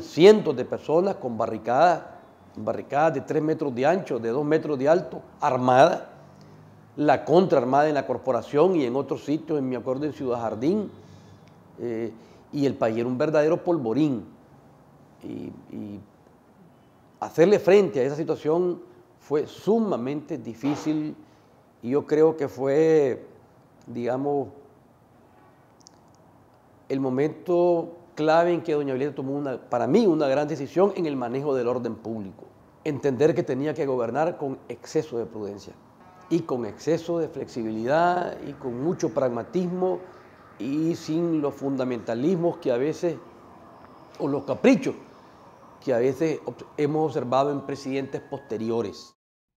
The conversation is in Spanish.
cientos de personas con barricadas, barricadas de tres metros de ancho, de dos metros de alto, armadas, la contraarmada en la corporación y en otros sitios, en mi acuerdo en Ciudad Jardín, eh, y el país era un verdadero polvorín. y hacerle frente a esa situación fue sumamente difícil y yo creo que fue, digamos, el momento clave en que doña Violeta tomó, para mí, una gran decisión en el manejo del orden público. Entender que tenía que gobernar con exceso de prudencia y con exceso de flexibilidad y con mucho pragmatismo y sin los fundamentalismos que a veces, o los caprichos que a veces hemos observado en presidentes posteriores.